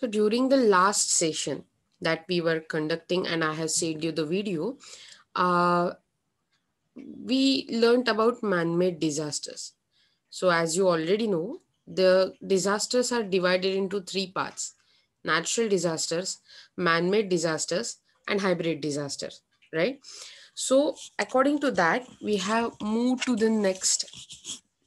So during the last session that we were conducting and I have saved you the video, uh, we learned about man-made disasters. So as you already know, the disasters are divided into three parts, natural disasters, man-made disasters, and hybrid disasters, right? So according to that, we have moved to the next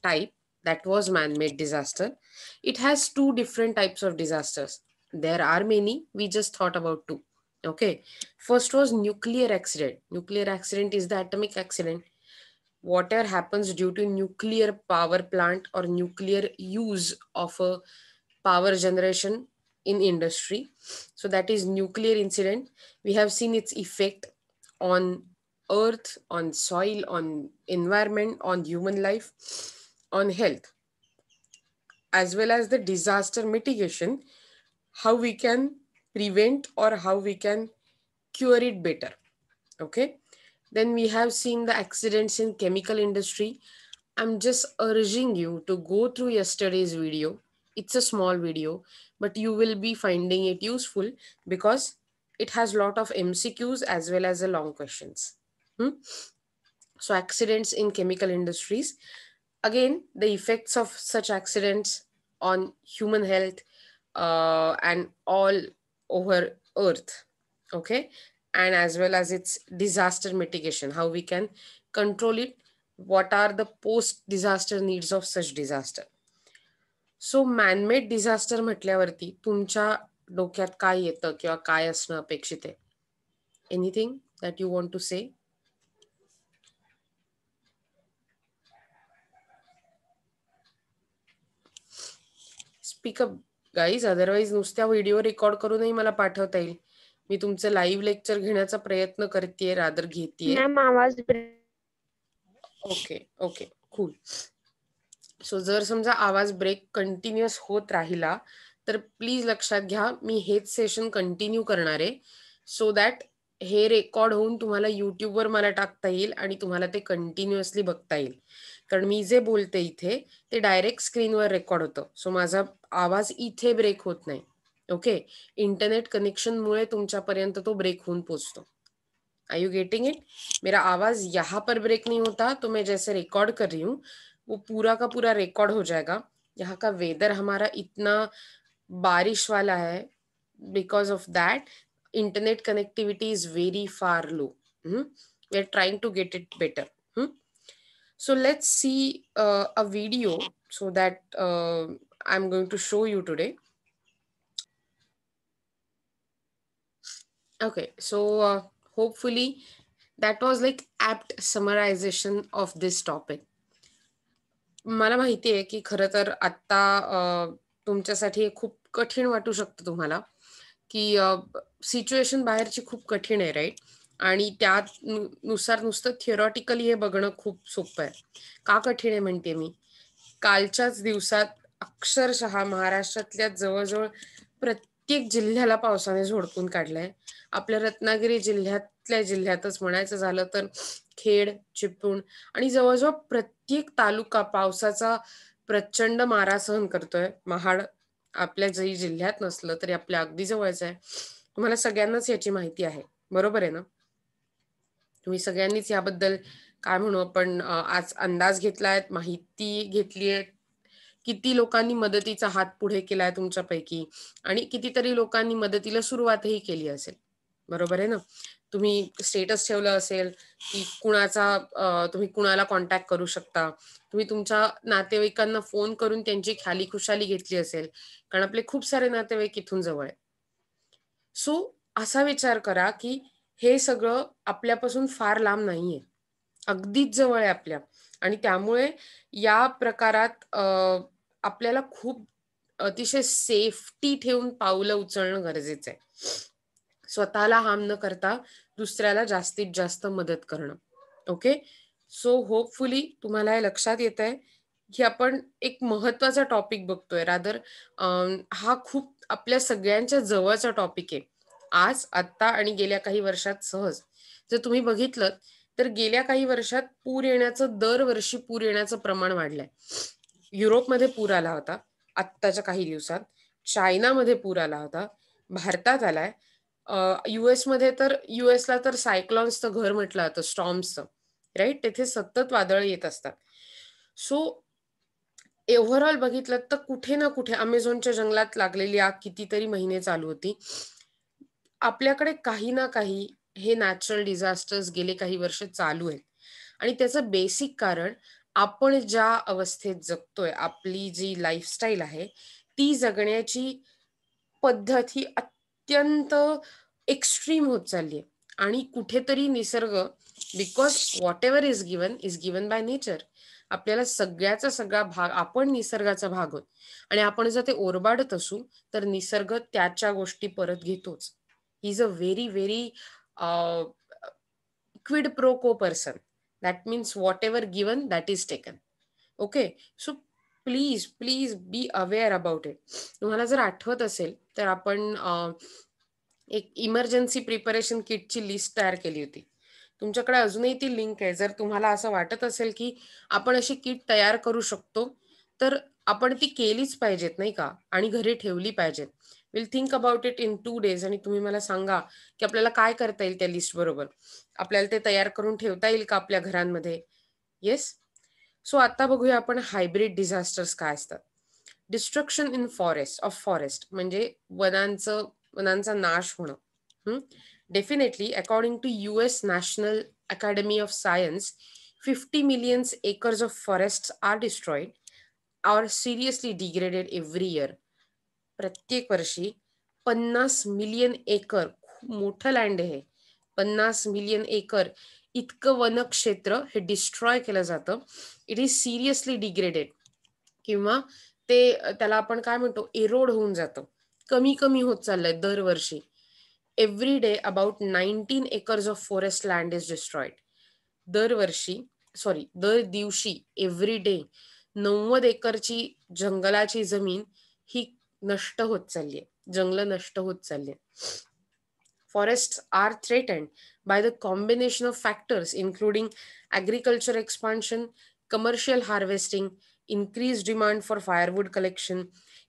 type that was man-made disaster. It has two different types of disasters there are many we just thought about two okay first was nuclear accident nuclear accident is the atomic accident Whatever happens due to nuclear power plant or nuclear use of a power generation in industry so that is nuclear incident we have seen its effect on earth on soil on environment on human life on health as well as the disaster mitigation how we can prevent or how we can cure it better. Okay. Then we have seen the accidents in chemical industry. I'm just urging you to go through yesterday's video. It's a small video, but you will be finding it useful because it has lot of MCQs as well as the long questions. Hmm? So accidents in chemical industries. Again, the effects of such accidents on human health, uh, and all over earth okay and as well as its disaster mitigation how we can control it what are the post disaster needs of such disaster so manmade disaster म्हटल्यावरती तुमच्या डोक्यात काय येतं किंवा काय असणं अपेक्षित आहे anything that you want to say speak up guys otherwise नुसत्या व्हिडिओ रेकॉर्ड करूनही मला पाठवता येईल मी तुमचं लाईव्ह लेक्चर घेण्याचा प्रयत्न करते रादर घेते ओके ओके कुल सो जर समजा आवाज ब्रेक कंटिन्युअस होत राहिला तर प्लीज लक्षात घ्या मी हेच सेशन कंटिन्यू करणार आहे सो दॅट हे रेकॉर्ड होऊन तुम्हाला युट्यूबवर मला टाकता येईल आणि तुम्हाला ते कंटिन्युअसली बघता येईल कारण मी जे बोलते इथे ते डायरेक्ट वर रेकॉर्ड होतं सो माझा आवाज इथे ब्रेक होत नाही ओके इंटरनेट कनेक्शन मुळे तुमच्यापर्यंत तो ब्रेक होऊन पोचतो आई यू गेटिंग इट मेरा आवाज यहाँ पर ब्रेक नहीं होता तो मैं जैसे रिकॉर्ड कर रही हूँ वो पूरा का पूरा रिकॉर्ड हो जाएगा यहाँ का वेदर हमारा इतना बारिश वाला है because of that internet connectivity is very far low we are trying to get it better So let's see uh, a video so that uh, I'm going to show you today. Okay, so uh, hopefully that was like apt summarization of this topic. मला माहिती आहे की खरं तर आत्ता तुमच्यासाठी हे खूप कठीण वाटू शकतं तुम्हाला की सिच्युएशन बाहेरची खूप कठीण आहे राईट आणि त्यानुसार नुसतं थिअरॉटिकली हे बघणं खूप सोपं आहे का कठीण आहे म्हणते मी कालच्याच दिवसात अक्षरशः महाराष्ट्रातल्या जवळजवळ प्रत्येक जिल्ह्याला पावसाने झोडपून काढलंय आपल्या रत्नागिरी जिल्ह्यातल्या जिल्ह्यातच म्हणायचं झालं तर खेड चिपळूण आणि जवळजवळ प्रत्येक तालुका पावसाचा प्रचंड मारा सहन करतोय महाड आपल्या जरी जिल्ह्यात नसलं तरी आपल्या अगदी जवळच आहे तुम्हाला सगळ्यांनाच याची माहिती आहे बरोबर आहे ना तुम्ही सगळ्यांनीच याबद्दल काय म्हणू आपण आज अंदाज घेतलाय माहिती घेतली आहे किती लोकांनी मदतीचा हात पुढे केलाय तुमच्यापैकी आणि कितीतरी लोकांनी मदतीला सुरुवातही केली असेल बरोबर आहे ना तुम्ही स्टेटस ठेवलं असेल की कुणाचा तुम्ही कुणाला कॉन्टॅक्ट करू शकता तुम्ही तुमच्या नातेवाईकांना फोन करून त्यांची ख्याली खुशाली घेतली असेल कारण आपले खूप सारे नातेवाईक इथून जवळ आहे सो असा विचार करा की हे सगळं आपल्यापासून फार लांब नाहीये अगदीच जवळ आहे आपल्या आणि त्यामुळे या प्रकारात आपल्याला खूप अतिशय सेफ्टी ठेवून पावलं उचलणं गरजेचं आहे स्वतःला हार्म न करता दुसऱ्याला जास्तीत जास्त मदत करणं ओके सो होपफुली तुम्हाला हे लक्षात येत आहे की आपण एक महत्वाचा टॉपिक बघतोय रादर हा खूप आपल्या सगळ्यांच्या जवळचा टॉपिक आहे आज आत्ता आणि गेल्या काही वर्षात सहज जर तुम्ही बघितलं तर गेल्या काही वर्षात पूर येण्याचं दरवर्षी पूर येण्याचं प्रमाण वाढलंय युरोपमध्ये पूर आला होता आत्ताच्या काही दिवसात चायनामध्ये पूर आला होता भारतात आलाय युएसमध्ये तर युएसला तर सायक्लॉन्सचं घर म्हटलं जातं स्टॉम्सचं राईट तेथे सतत वादळ येत असतात सो एव्हरऑल बघितलं तर कुठे ना कुठे अमेझॉनच्या जंगलात लागलेली आग कितीतरी महिने चालू होती आपल्याकडे काही ना काही हे नॅचरल डिझास्टर्स गेले काही वर्ष चालू आहेत आणि त्याचं बेसिक कारण आपण ज्या अवस्थेत जगतोय आपली जी लाईफस्टाईल आहे ती जगण्याची पद्धत ही अत्यंत एक्स्ट्रीम होत चालली आहे आणि कुठेतरी निसर्ग because whatever is given is given by nature आपल्याला सगळ्याचा सगळा भाग आपण निसर्गाचा भाग होत आणि आपण जर ते ओरबाडत असू तर निसर्ग त्याच्या गोष्टी परत घेतोच he's a very very uh, quid pro quo person that means whatever given that is taken okay so please please be aware about it तुम्हाला जर आठवत असेल तर आपण uh, एक इमर्जन्सी प्रिपरेशन किटची लिस्ट तयार केली होती तुमच्याकडे अजूनही ती लिंक आहे जर तुम्हाला असं वाटत असेल की आपण अशी किट तयार करू शकतो तर आपण ती केलीच पाहिजेत नाही का आणि घरी ठेवली पाहिजेत will think about it in two days आणि तुम्ही मला सांगा की आपल्याला काय करता येईल त्या लिस्ट बरोबर आपल्याला ते तयार करून ठेवता येईल का आपल्या घरांमध्ये येस सो आता बघूया आपण हायब्रिड डिझास्टर्स काय असतात destruction in forest of forest म्हणजे वनांचं वनांचा नाश होणं definitely according to U S National Academy of Science fifty millions acres of forest are destroyed are seriously degraded every year प्रत्येक वर्षी पन्नास मिलियन एकर खूप मोठं लँड आहे पन्नास मिलियन एकर इतकं वनक्षेत्र हे डिस्ट्रॉय केलं जातं इट इज सिरियसली डिग्रेडेड किंवा ते त्याला आपण काय म्हणतो एरोड होऊन जातं कमी कमी होत चाललंय दरवर्षी every day about nineteen acres of forest land is destroyed दरवर्षी सॉरी दर दिवशी एव्हरी डे नव्वद एकरची जंगलाची जमीन ही नष्ट होत jungla आहे जंगलं forests are threatened by the combination of factors including agriculture expansion, commercial harvesting, increased demand for firewood collection,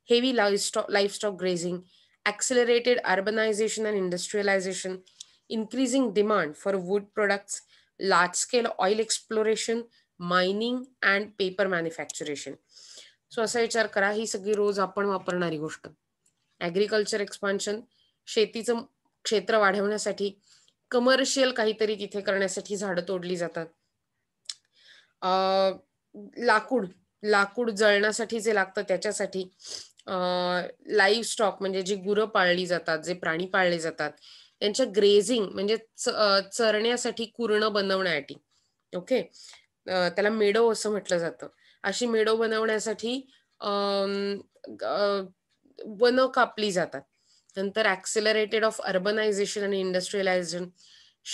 heavy livestock, grazing, accelerated urbanization and industrialization, increasing demand for wood products, large scale oil exploration, mining, and paper manufacturation. So असा विचार करा ही सगळी रोज आपण वापरणारी गोष्ट agriculture expansion शेतीचं क्षेत्र वाढवण्यासाठी कमर्शियल काहीतरी तिथे करण्यासाठी झाडं तोडली जातात लाकूड लाकूड जळण्यासाठी जे लागतं त्याच्यासाठी लाईव्ह स्टॉक म्हणजे जी गुरं पाळली जातात जे प्राणी पाळले जातात त्यांच्या ग्रेझिंग म्हणजे चरण्यासाठी कुरण बनवण्यासाठी ओके त्याला मेडो असं म्हटलं जातं अशी मेडो बनवण्यासाठी वन कापली जातात नंतर ऍक्सिलरेटेड ऑफ अर्बनायझेशन आणि इंडस्ट्रीलायझेशन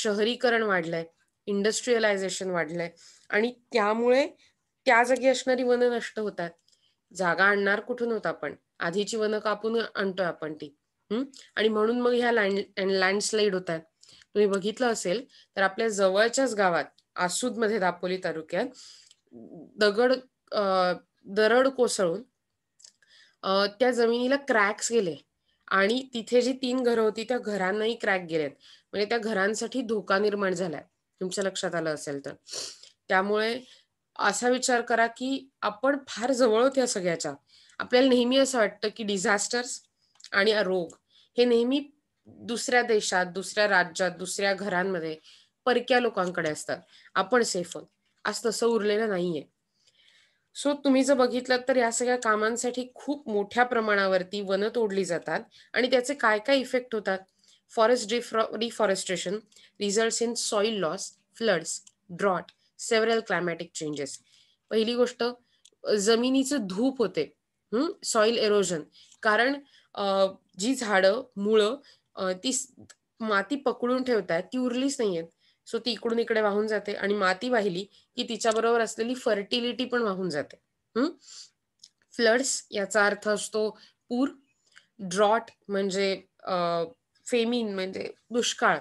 शहरीकरण वाढलंय इंडस्ट्रीयलायझेशन वाढलंय आणि त्यामुळे त्या जागी असणारी वन नष्ट होतात जागा आणणार कुठून होत आपण आधीची वन कापून आणतोय आपण ती आणि म्हणून मग ह्या लँड लँडस्लाईड होतात तुम्ही बघितलं असेल तर आपल्या जवळच्याच गावात मध्ये दापोली तालुक्यात दगड दरड कोसळून त्या जमिनीला क्रॅक्स गेले आणि तिथे जी तीन घरं होती त्या घरांनाही क्रॅक गेलेत म्हणजे त्या घरांसाठी धोका निर्माण झालाय तुमच्या लक्षात आलं असेल तर त्यामुळे असा विचार करा की आपण फार जवळ होते या सगळ्याच्या आपल्याला नेहमी असं वाटतं की डिझास्टर्स आणि रोग हे नेहमी दुसऱ्या देशात दुसऱ्या राज्यात दुसऱ्या घरांमध्ये परक्या लोकांकडे असतात आपण सेफ आहोत असं तसं उरलेलं नाहीये सो तुम्ही जर बघितलं तर या सगळ्या कामांसाठी खूप मोठ्या प्रमाणावरती वन तोडली जातात आणि त्याचे काय काय इफेक्ट होतात forest deforestation result in soil loss floods drought several climatic changes पहिली गोष्ट जमिनीचं धूप होते सॉइल एरोजन कारण जी झाडं मुळं ती माती पकडून ठेवतात ती उरलीच नाहीयेत सो ती इकडून इकडे वाहून जाते आणि माती वाहिली की तिच्याबरोबर असलेली फर्टिलिटी पण वाहून जाते हम्म फ्लड्स याचा अर्थ असतो पूर ड्रॉट म्हणजे फेमिन म्हणजे दुष्काळ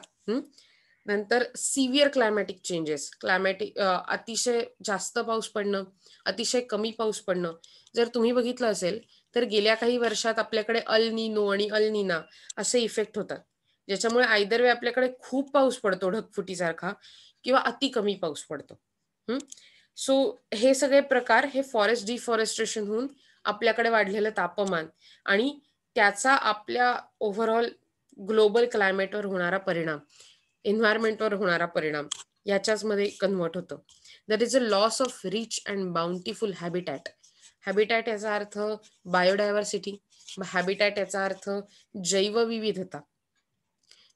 नंतर सिव्हिअर क्लायमॅटिक चेंजेस क्लायमॅटिक अतिशय जास्त पाऊस पडणं अतिशय कमी पाऊस पडणं जर तुम्ही बघितलं असेल तर गेल्या काही वर्षात आपल्याकडे अल निनो आणि अल निना असे इफेक्ट होतात ज्याच्यामुळे आयदर वे आपल्याकडे खूप पाऊस पडतो ढगफुटीसारखा किंवा अति कमी पाऊस पडतो सो हे सगळे प्रकार हे फॉरेस्ट डिफॉरेस्टेशन होऊन आपल्याकडे वाढलेलं तापमान आणि त्याचा आपल्या ओव्हरऑल ग्लोबल क्लायमेटवर होणारा परिणाम एन्व्हायरमेंटवर होणारा परिणाम याच्याच मध्ये कन्वर्ट होतं that is a loss of rich and bountiful habitat habitat याचा अर्थ बायोडायव्हर्सिटी हॅबिटॅट याचा अर्थ जैवविविधता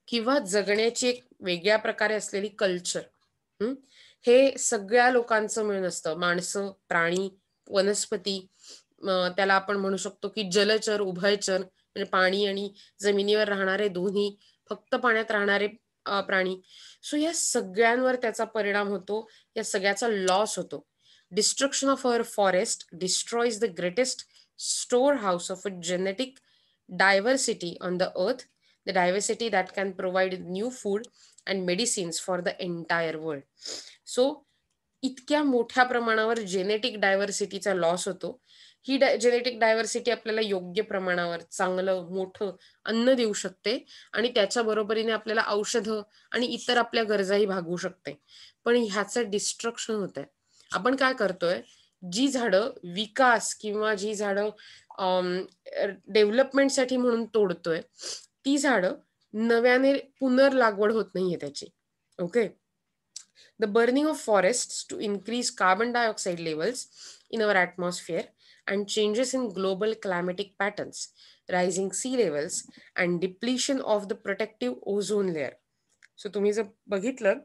किंवा जगण्याची एक वेगळ्या प्रकारे असलेली कल्चर हे सगळ्या लोकांचं मिळून असतं माणसं प्राणी वनस्पती त्याला आपण म्हणू शकतो की जलचर उभयचर म्हणजे पाणी आणि जमिनीवर राहणारे दोन्ही फक्त पाण्यात राहणारे प्राणी सो या सगळ्यांवर त्याचा परिणाम होतो या सगळ्याचा लॉस होतो destruction of our forest destroys the greatest store house of a genetic diversity on the earth the diversity that can provide new food and medicines for the entire world so इतक्या मोठ्या प्रमाणावर genetic डायव्हर्सिटीचा loss होतो ही genetic diversity आपल्याला योग्य प्रमाणावर चांगलं मोठं अन्न देऊ शकते आणि त्याच्या बरोबरीने आपल्याला औषधं आणि इतर आपल्या गरजाही भागवू शकते पण ह्याचं डिस्ट्रक्शन होत आपण काय करतोय जी झाडं विकास किंवा जी झाडं डेव्हलपमेंटसाठी म्हणून तोडतोय ती झाडं नव्याने पुनर्लागवड होत नाहीये त्याची okay the burning of forest to increase carbon dioxide levels in our atmosphere and changes in global climatic patterns rising sea levels and depletion of the protective ozone layer so तुम्ही जर बघितलं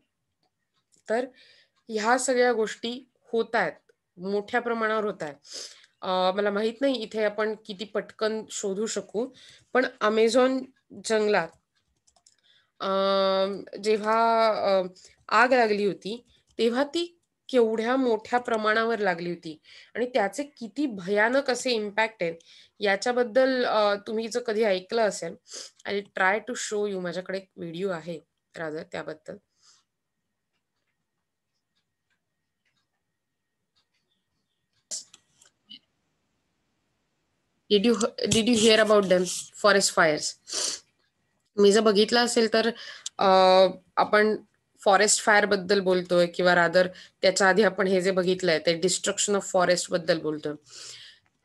तर ह्या सगळ्या गोष्टी होत आहेत मोठ्या प्रमाणावर होत आहेत मला माहित नाही इथे आपण किती पटकन शोधू शकू पण अमेझॉन जंगलात जेव्हा आग लागली होती तेव्हा ती केवढ्या मोठ्या प्रमाणावर लागली होती आणि त्याचे किती भयानक असे इम्पॅक्ट आहेत याच्याबद्दल तुम्ही जर कधी ऐकलं असेल I try to show you माझ्याकडे एक व्हिडिओ आहे राजा त्याबद्दल did you did you hear about them forest fires मी जर बघितलं असेल तर आपण फॉरेस्ट फायर बद्दल बोलतोय किंवा रादर त्याच्या आधी आपण हे जे बघितलंय ते डिस्ट्रक्शन ऑफ फॉरेस्ट बद्दल बोलतोय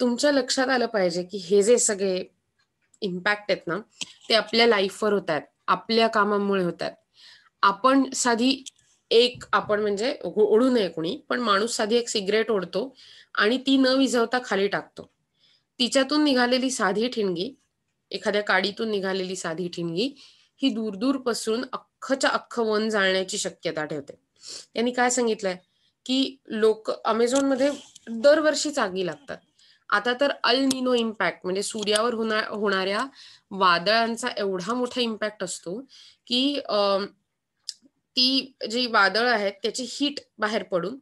तुमच्या लक्षात आलं पाहिजे की हे जे सगळे इम्पॅक्ट आहेत ना ते आपल्या लाईफवर होत आहेत आपल्या कामामुळे होत आहेत आपण साधी एक आपण म्हणजे ओढू नये कोणी पण माणूस साधी एक सिगरेट ओढतो आणि ती न विझवता खाली टाकतो तिच्यातून निघालेली साधी ठिणगी एखाद्या काडीतून निघालेली साधी ठिणगी ही दूरदूरपासून अख्खच्या अख्ख वन जाळण्याची शक्यता ठेवते त्यांनी काय सांगितलंय की लोक अमेझॉन मध्ये दरवर्षी आगी लागतात आता तर अल निनो इम्पॅक्ट म्हणजे सूर्यावर होणाऱ्या वादळांचा एवढा मोठा इम्पॅक्ट असतो की ती जी वादळ आहेत त्याची हीट बाहेर पडून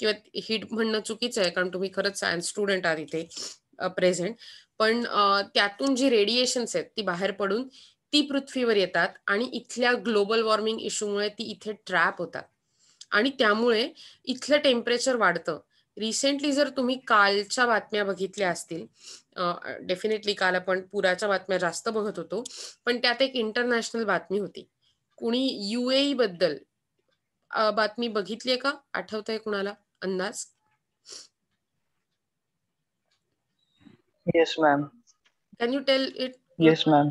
किंवा हीट म्हणणं चुकीचं आहे कारण तुम्ही खरंच सायन्स स्टुडंट आहात इथे प्रेझेंट पण त्यातून जी रेडिएशन्स आहेत ती बाहेर पडून ती पृथ्वीवर येतात आणि इथल्या ग्लोबल वॉर्मिंग इश्यूमुळे ती इथे ट्रॅप होतात आणि त्यामुळे इथलं टेम्परेचर वाढतं रिसेंटली जर तुम्ही कालच्या बातम्या बघितल्या असतील डेफिनेटली काल आपण पुराच्या बातम्या जास्त बघत होतो पण त्यात एक इंटरनॅशनल बातमी होती कुणी युएई e बद्दल बातमी बघितली का आठवत आहे कुणाला अंदाज yes ma'am can you tell it yes ma'am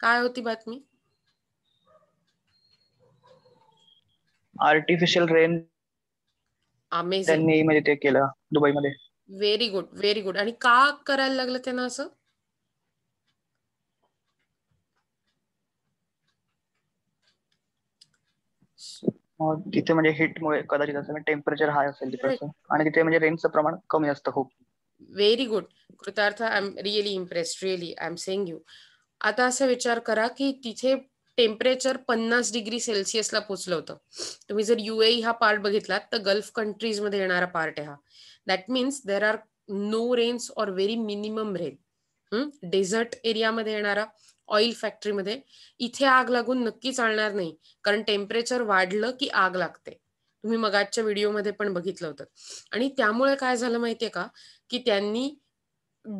काय होती बातमी आर्टिफिशियल रेन त्यांनी म्हणजे ते केलं मध्ये व्हेरी गुड व्हेरी गुड आणि का करायला लागलं त्यांना असं तिथे म्हणजे हिटमुळे कदाचित असं टेम्परेचर हाय असेल तिकडचं आणि तिथे म्हणजे रेनचं प्रमाण कमी असतं खूप very good Kritarth I am really impressed really I am saying you आता असा विचार करा की तिथे टेम्परेचर पन्नास डिग्री सेल्सिअसला पोहोचलं होतं तुम्ही जर युए e हा पार्ट बघितलात तर गल्फ कंट्रीजमध्ये येणारा पार्ट आहे हा that means there are no rains or very minimum rain desert एरियामध्ये येणारा ऑइल फॅक्टरीमध्ये इथे आग लागून नक्की चालणार नाही कारण टेम्परेचर वाढलं की आग लागते तुम्ही आजच्या व्हिडिओमध्ये पण बघितलं होतं आणि त्यामुळे काय झालं माहितीये का की त्यांनी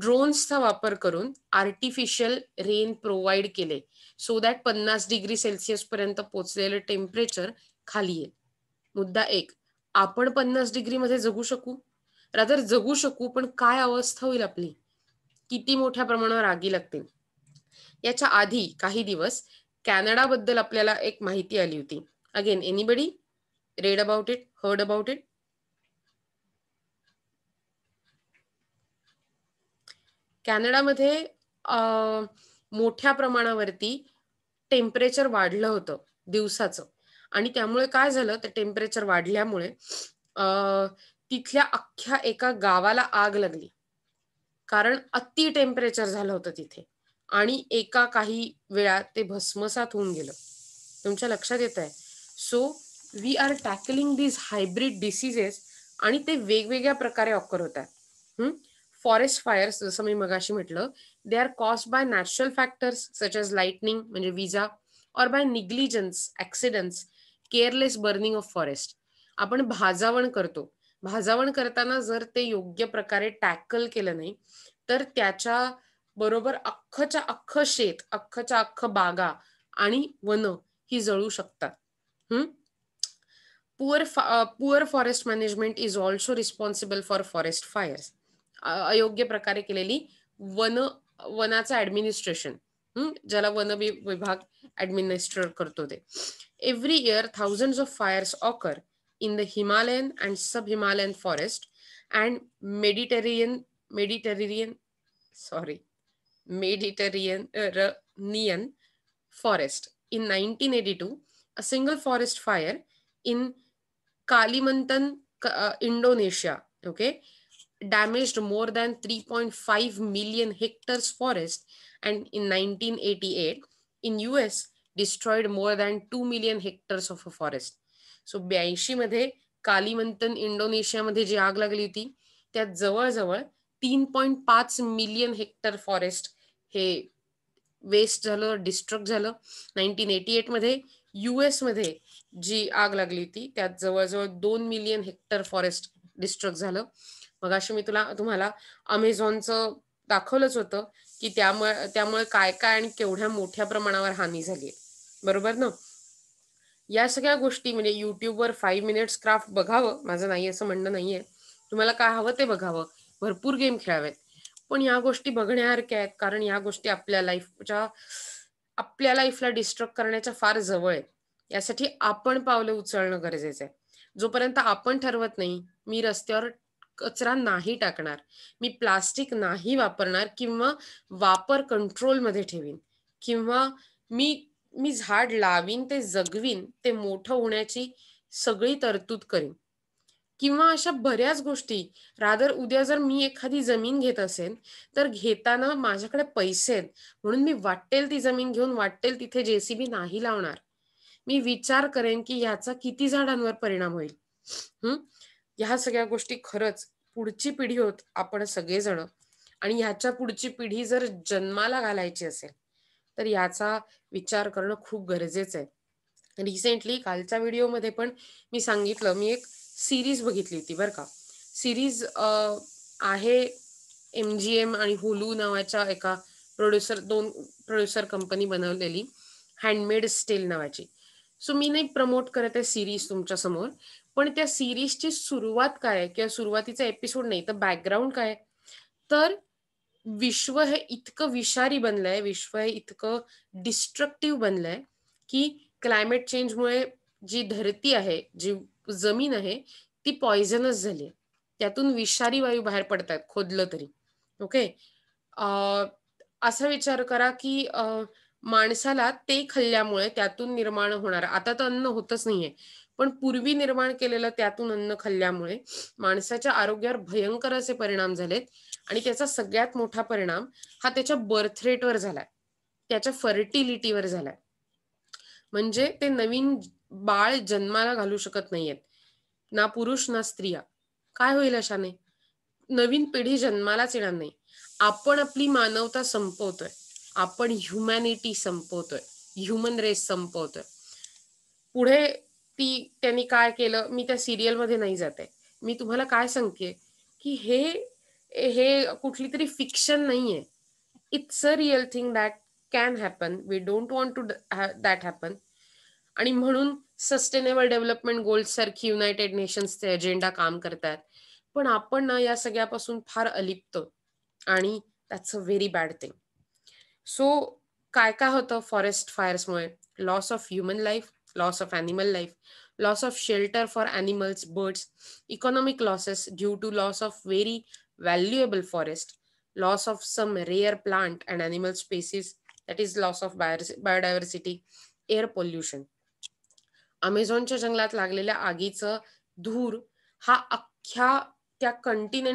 ड्रोन्सचा वापर करून आर्टिफिशियल रेन प्रोव्हाइड केले सो दॅट पन्नास डिग्री सेल्सिअस पर्यंत पोचलेलं टेम्परेचर खाली येईल मुद्दा एक आपण पन्नास डिग्रीमध्ये जगू शकू रादर जगू शकू पण काय अवस्था होईल आपली किती मोठ्या प्रमाणावर आगी लागतील याच्या आधी काही दिवस कॅनडाबद्दल आपल्याला एक माहिती आली होती again anybody read about it, heard about it? कॅनडामध्ये मोठ्या प्रमाणावरती टेम्परेचर वाढलं होतं दिवसाचं आणि त्यामुळे काय झालं तर टेम्परेचर वाढल्यामुळे तिथल्या अख्ख्या एका गावाला आग लागली कारण अति टेम्परेचर झालं होतं तिथे आणि एका काही वेळा ते भस्मसात होऊन गेलं तुमच्या लक्षात येत आहे so we are tackling these hybrid diseases आणि ते वेगवेगळ्या प्रकारे ऑकर होतात फॉरेस्ट फायर्स जसं मी मगाशी म्हटलं they are cause by natural factors such as lightning म्हणजे विजा और by negligence accidents careless burning of forest आपण भाजावण करतो भाजावण करताना जर ते योग्य प्रकारे टॅकल केलं नाही तर त्याच्या बरोबर अख्खच्या अख्खं शेत अख्खच्या अख्ख बागा आणि वन ही जळू शकतात हम्म poor, uh, poor forest management is also responsible for forest fires. अयोग्य प्रकारे केलेली वन वनाचं ॲडमिनिस्ट्रेशन ज्याला वन विभाग ॲडमिनिस्ट्रेट करतो ते every year thousand of fires occur in the Himalayan and sub Himalayan forest and Mediterranean Mediterranean sorry Mediterranean forest in nineteen eighty two a single forest fire in Kalimantan Indonesia okay more than three point five 3.5 hectares forest and in in 1988 eight in destroyed more more 2 million hectares hectares of forest so ब्याऐंशी मध्ये Kalimantan इंडोनेशियामध्ये जी आग लागली होती त्यात जवळजवळ तीन point पाच मिलियन हेक्टर फॉरेस्ट हे वेस्ट झालं डिस्ट्रक्ट झालं नाईन्टीन एटी एटमध्ये यू एसमध्ये जी आग लागली होती त्यात जवळजवळ दोन मिलियन हेक्टर फॉरेस्ट डिस्ट्रक्ट झालं मग अशी मी तुला तुम्हाला अमेझॉनचं दाखवलंच होतं की त्यामुळे त्यामुळे काय काय आणि केवढ्या मोठ्या प्रमाणावर हानी झाली बरोबर ना या सगळ्या गोष्टी म्हणजे युट्यूबवर फाईव्ह मिनिट्स क्राफ्ट बघावं माझं नाही असं म्हणणं नाहीये तुम्हाला काय हवं ते बघावं भरपूर गेम खेळावेत पण या गोष्टी बघण्यासारख्या आहेत कारण या गोष्टी आपल्या लाईफच्या आपल्या लाईफला डिस्ट्रक्ट करण्याच्या फार जवळ आहेत यासाठी आपण पावलं उचलणं गरजेचं आहे जोपर्यंत आपण ठरवत नाही मी रस्त्यावर कचरा नाही टाकणार मी प्लास्टिक नाही वापरणार किंवा वापर कंट्रोलमध्ये ठेवीन किंवा मी मी झाड लावीन ते जगवीन ते मोठं होण्याची सगळी तरतूद करीन किंवा अशा बऱ्याच गोष्टी रादर उद्या जर मी एखादी जमीन घेत असेल तर घेताना माझ्याकडे पैसे आहेत म्हणून मी वाटेल ती जमीन घेऊन वाटेल तिथे जेसीबी नाही लावणार मी विचार करेन की याचा किती झाडांवर परिणाम होईल हम्म ह्या सगळ्या गोष्टी खरंच पुढची पिढी होत आपण सगळेजण आणि ह्याच्या पुढची पिढी जर जन्माला घालायची असेल तर याचा विचार करणं खूप गरजेचं आहे रिसेंटली कालच्या व्हिडिओमध्ये पण मी सांगितलं मी एक सिरीज बघितली होती बरं का सिरीज आहे एम जी एम आणि हुलू नावाच्या एका प्रोड्युसर दोन प्रोड्युसर कंपनी बनवलेली हँडमेड स्टील नावाची सो मी नाही प्रमोट करत आहे सिरीज तुमच्या समोर पण त्या सिरीजची सुरुवात काय किंवा सुरुवातीचा एपिसोड नाही तर बॅकग्राऊंड काय तर विश्व हे इतकं विषारी बनलंय विश्व हे इतकं डिस्ट्रक्टिव्ह बनलंय की क्लायमेट चेंजमुळे जी धरती आहे जी जमीन आहे ती पॉयझनस झाली त्यातून विषारी वायू बाहेर पडतात खोदलं तरी ओके असा विचार करा की माणसाला ते खाल्ल्यामुळे त्यातून निर्माण होणार आता तर अन्न होतच नाहीये पण पूर्वी निर्माण केलेलं त्यातून अन्न खाल्ल्यामुळे माणसाच्या आरोग्यावर भयंकर असे परिणाम झालेत आणि त्याचा सगळ्यात मोठा परिणाम हा त्याच्या बर्थ रेटवर झालाय त्याच्या फर्टिलिटीवर झालाय म्हणजे ते नवीन बाळ जन्माला घालू शकत नाहीयेत ना पुरुष ना स्त्रिया काय होईल अशाने नवीन पिढी जन्मालाच येणार नाही आपण आपली मानवता संपवतोय आपण ह्युमॅनिटी संपवतोय ह्युमन रेस संपवतोय पुढे ती त्यांनी काय केलं मी त्या सिरियलमध्ये नाही जाते मी तुम्हाला काय सांगते की हे हे कुठली तरी फिक्शन नाहीये it's a real thing that can happen we don't want to that happen आणि म्हणून सस्टेनेबल डेव्हलपमेंट गोल्स सारखी युनायटेड नेशन्सचे एजेंडा काम करतात पण आपण या सगळ्यापासून फार अलिप्त आणि that's a very bad thing so काय काय होतं फॉरेस्ट फायर्समुळे loss of human life loss of animal life loss of shelter for animals birds economic losses due to loss of very valuable forest loss of some rare plant and animal species that is loss of biodiversity air pollution अमेझॉनच्या जंगलात लागलेल्या आगीचं धूर हा अख्ख्या त्या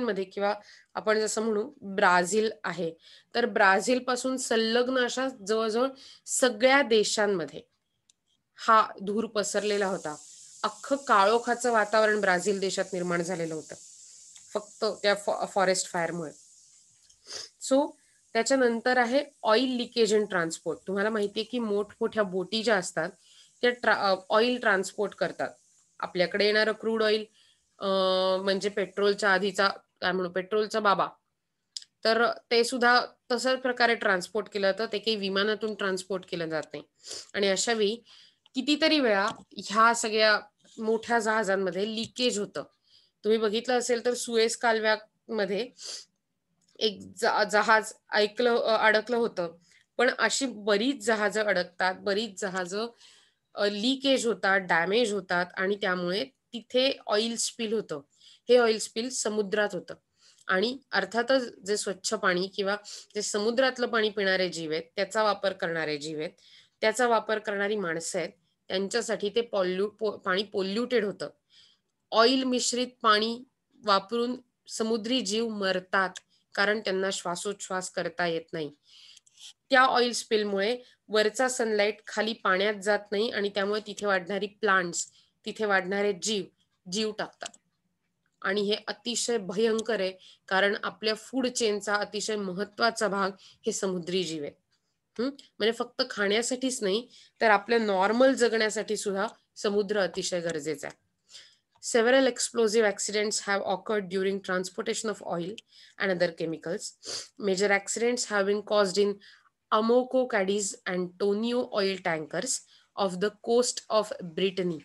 मध्ये किंवा आपण जसं म्हणू ब्राझील आहे तर ब्राझील पासून संलग्न अशा जवळजवळ सगळ्या देशांमध्ये हा धूर पसरलेला होता अख्खं काळोखाचं वातावरण ब्राझील देशात निर्माण झालेलं होतं फक्त त्या फॉरेस्ट फायरमुळे सो त्याच्यानंतर आहे ऑइल लिकेज अँड ट्रान्सपोर्ट तुम्हाला माहिती आहे की मोठमोठ्या बोटी ज्या असतात त्या ऑइल ट्रान्सपोर्ट करतात आपल्याकडे येणारं क्रूड ऑइल म्हणजे पेट्रोलच्या आधीचा काय म्हणू पेट्रोलचा बाबा तर ते सुद्धा तसंच प्रकारे ट्रान्सपोर्ट केलं जातं ते काही विमानातून ट्रान्सपोर्ट केलं जात नाही आणि अशा वेळी कितीतरी वेळा ह्या सगळ्या मोठ्या जहाजांमध्ये लिकेज होतं तुम्ही बघितलं असेल तर सुएस कालव्यामध्ये एक जहाज ऐकलं अडकलं होतं पण अशी बरीच जहाजं अडकतात बरीच जहाजं लिकेज होतात डॅमेज होतात आणि त्यामुळे तिथे ऑइल स्पिल होतं हे ऑइल स्पिल समुद्रात होतं आणि अर्थातच जे स्वच्छ पाणी किंवा जे समुद्रातलं पाणी पिणारे जीव आहेत त्याचा वापर करणारे जीव आहेत त्याचा वापर करणारी माणसं आहेत त्यांच्यासाठी ते पॉल्यू पाणी पोल्युटेड होतं ऑइल मिश्रित पाणी वापरून समुद्री जीव मरतात कारण त्यांना श्वासोच्छ्वास करता येत नाही त्या ऑइल स्पिलमुळे वरचा सनलाइट खाली पाण्यात जात नाही आणि त्यामुळे तिथे वाढणारी प्लांट्स तिथे वाढणारे जीव जीव टाकतात आणि हे अतिशय भयंकर आहे कारण आपल्या फूड चेनचा अतिशय महत्वाचा भाग हे समुद्री जीव आहे म्हणजे फक्त खाण्यासाठीच नाही तर आपल्या नॉर्मल जगण्यासाठी सुद्धा समुद्र अतिशय गरजेचा आहे several explosive accident have occurred during transportation of oil and other chemicals major accident have been cause in Amoco Cadiz and Tonio oil tankers off the coast of Brittany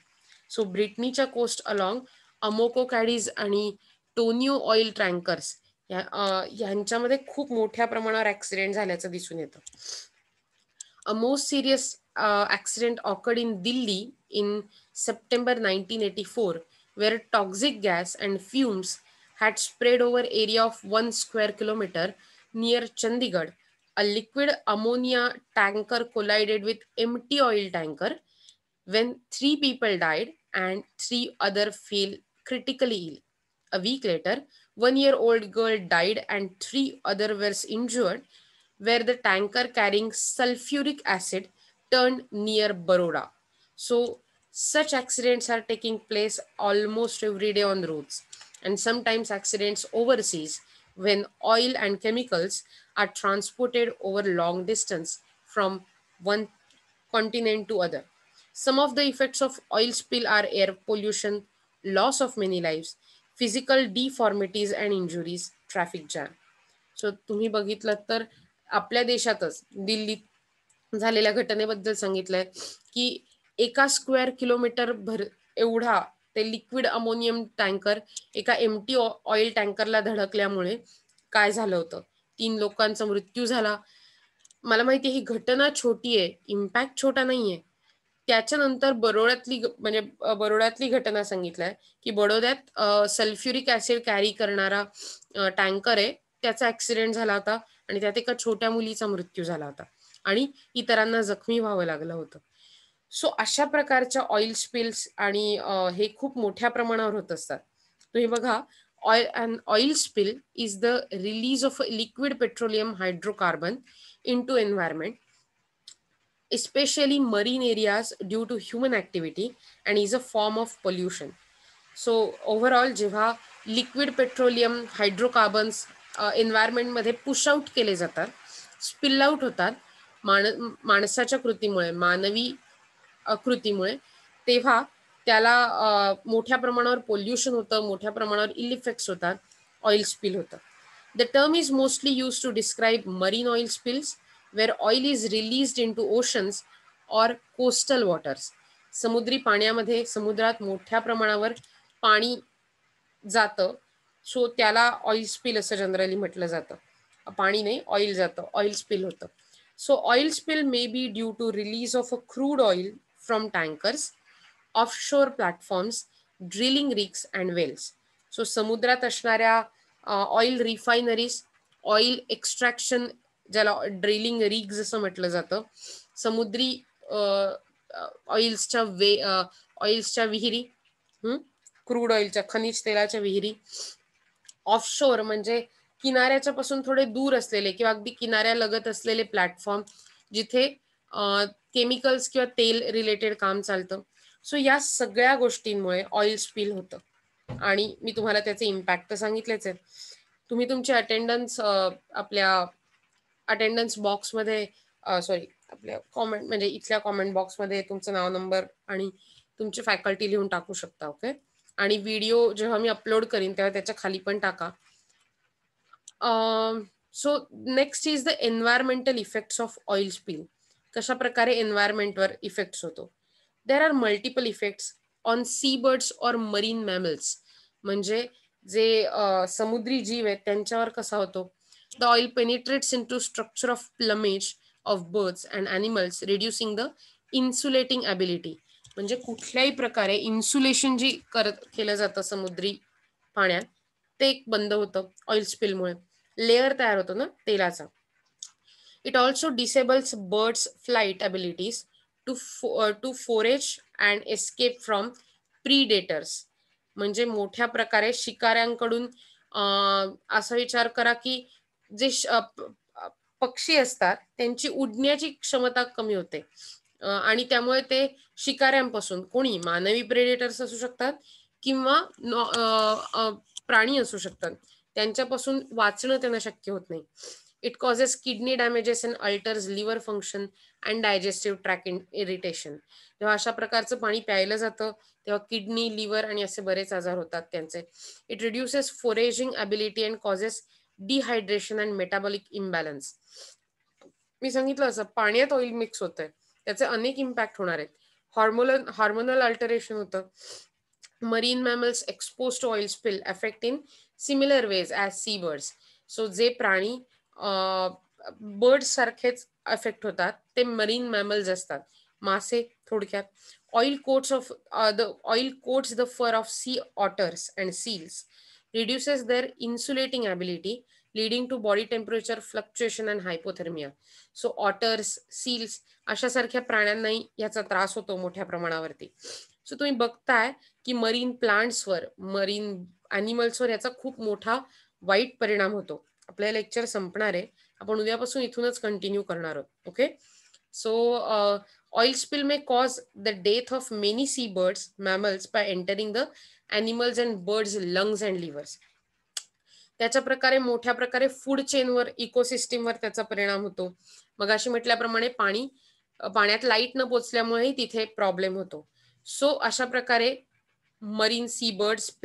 so ब्रिटनीच्या coast along Amoco Cadiz आणि Tonio oil ट्रँकर्स यांच्यामध्ये खूप मोठ्या प्रमाणावर accident झाल्याचं दिसून येतं a most serious accident occurred in Delhi in September nineteen eighty four where toxic gas and fumes had spread over area of one square kilometer near Chandigarh a liquid ammonia tanker collided with T oil tanker when three people died and three other fell critically ill. A week later, one year old girl died and three other were injured where the tanker carrying sulfuric acid turned near Baroda. So such accidents are taking place almost every day on roads and sometimes accidents overseas when oil and chemicals are transported over long distance from one continent to other. Some of the effects of oil spill are air pollution, loss of many lives, physical deformities and injuries, traffic jam. So so, तुम्ही बघितलं तर आपल्या देशातच दिल्लीत झालेल्या घटनेबद्दल सांगितलंय की एका स्क्वेअर किलोमीटर भर एवढा ते लिक्विड अमोनियम टँकर एका एमटी ऑइल टँकरला धडकल्यामुळे काय झालं होतं तीन लोकांचा मृत्यू झाला मला माहिती ही घटना छोटी आहे इम्पॅक्ट छोटा नाहीये त्याच्यानंतर बरोड्यातली म्हणजे बरोड्यातली घटना सांगितलंय की बडोद्यात सल्फ्युरिक ऍसिड कॅरी करणारा टँकर आहे त्याचा ऍक्सिडेंट झाला होता आणि त्यात एका छोट्या मुलीचा मृत्यू झाला होता आणि इतरांना जखमी व्हावं लागलं होतं सो अशा प्रकारच्या ऑइल स्पिल्स आणि हे खूप मोठ्या प्रमाणावर होत असतात तुम्ही बघा oil and oil spill is the release of liquid petroleum hydrocarbon into environment especially marine areas due to human activity and is a form of pollution. So overall जेव्हा लिक्विड पेट्रोलियम हायड्रोकार्बन्स मध्ये push out केले जातात spill out होतात मान माणसाच्या कृतीमुळे मानवी कृतीमुळे तेव्हा त्याला मोठ्या प्रमाणावर पोल्युशन होतं मोठ्या प्रमाणावर इल इफेक्ट्स होतात ऑइल स्पिल होतं the term is mostly use to describe marine oil spills where oil is released into oceans or coastal waters. समुद्री पाण्यामध्ये समुद्रात मोठ्या प्रमाणावर पाणी जातं सो त्याला ऑइल स्पिल असं जनरली म्हटलं जातं पाणी नाही ऑइल जातं ऑइल स्पिल होतं so oil spill may be due to release of a crude oil from tankers offshore platforms drilling rigs and wells so समुद्रात असणाऱ्या ऑइल रिफायनरीज ऑइल एक्स्ट्रॅक्शन ज्याला ड्रिलिंग रिग्ज असं म्हटलं जातं समुद्री ऑइल्सच्या वे ऑइल्सच्या विहिरी क्रूड ऑइलच्या खनिज तेलाच्या विहिरी ऑफशोर म्हणजे किनाऱ्याच्या पासून थोडे दूर असलेले किंवा अगदी किनाऱ्या लगत असलेले प्लॅटफॉर्म जिथे केमिकल्स किंवा तेल रिलेटेड काम चालतं सो या सगळ्या गोष्टींमुळे ऑइल स्पिल होतं आणि मी तुम्हाला त्याचे इम्पॅक्ट सांगितलेच आहे तुम्ही तुमची अटेंडन्स आपल्या अटेंडन्स बॉक्समध्ये सॉरी आपल्या कॉमेंट म्हणजे इथल्या कॉमेंट बॉक्समध्ये तुमचं नाव नंबर आणि तुमची फॅकल्टी लिहून टाकू शकता ओके आणि व्हिडिओ जेव्हा मी अपलोड करीन तेव्हा त्याच्या खाली पण टाका so next is the environmental effects of oil spill कशा प्रकारे एन्व्हायरमेंटवर इफेक्ट्स होतो there are multiple effects on sea birds or marine mammals म्हणजे जे समुद्री जीव आहेत त्यांच्यावर कसा होतो The oil penetrates into structure of plumage of birds and animals, reducing the insulating ability. म्हणजे कुठल्याही प्रकारे इन्सुलेशन जी करत केलं जातं समुद्री पाण्यात ते एक बंद होतं ऑइल स्पिलमुळे लेअर तयार होतो ना तेलाचा it also disables birds flight abilities to to forage and escape from predators म्हणजे मोठ्या प्रकारे शिकाऱ्यांकडून असा विचार करा की जे पक्षी असतात त्यांची उडण्याची क्षमता कमी होते आणि त्यामुळे ते शिकाऱ्यांपासून कोणी मानवी प्रेडेटर्स असू शकतात किंवा प्राणी असू शकतात त्यांच्यापासून वाचणं त्यांना शक्य होत नाही it causes kidney damages and alters liver function and digestive track irritation जेव्हा अशा प्रकारचं पाणी प्यायलं जातं तेव्हा किडनी लिव्हर आणि असे बरेच आजार होतात त्यांचे it reduces foraging ability and causes dehydration and metabolic imbalance मी सांगितलं असं पाण्यात ऑइल मिक्स होत आहे त्याचे अनेक इम्पॅक्ट होणार आहेत हॉर्मोनल हॉर्मोनल अल्टरेशन होतं marine mammals expose to oil spill affect in similar ways as sea birds so जे प्राणी बर्ड्स सारखेच अफेक्ट होतात ते मरीन मॅमल्स असतात मासे थोडक्यात oil coats of the oil coats the fur of sea otters and seals reduces their insulating ability, leading to body temperature fluctuation and hypothermia. So otters, seals सारख्या प्राण्यांनाही याचा त्रास होतो मोठ्या प्रमाणावरती सो तुम्ही बघताय की मरीन प्लांट्सवर मरीन अॅनिमल्सवर याचा खूप मोठा वाईट परिणाम होतो आपले लेक्चर संपणार आहे आपण उद्यापासून इथूनच कंटिन्यू करणार आहोत okay so spill may cause the death of many sea birds mammals by entering the animals and birds lungs and livers. त्याच्या प्रकारे मोठ्या प्रकारे फूड चेनवर इकोसिस्टीमवर त्याचा परिणाम होतो मग अशी म्हटल्याप्रमाणे पाणी पाण्यात लाईट न पोचल्यामुळेही तिथे प्रॉब्लेम होतो सो अशा प्रकारे मरीन सी बर्ड्स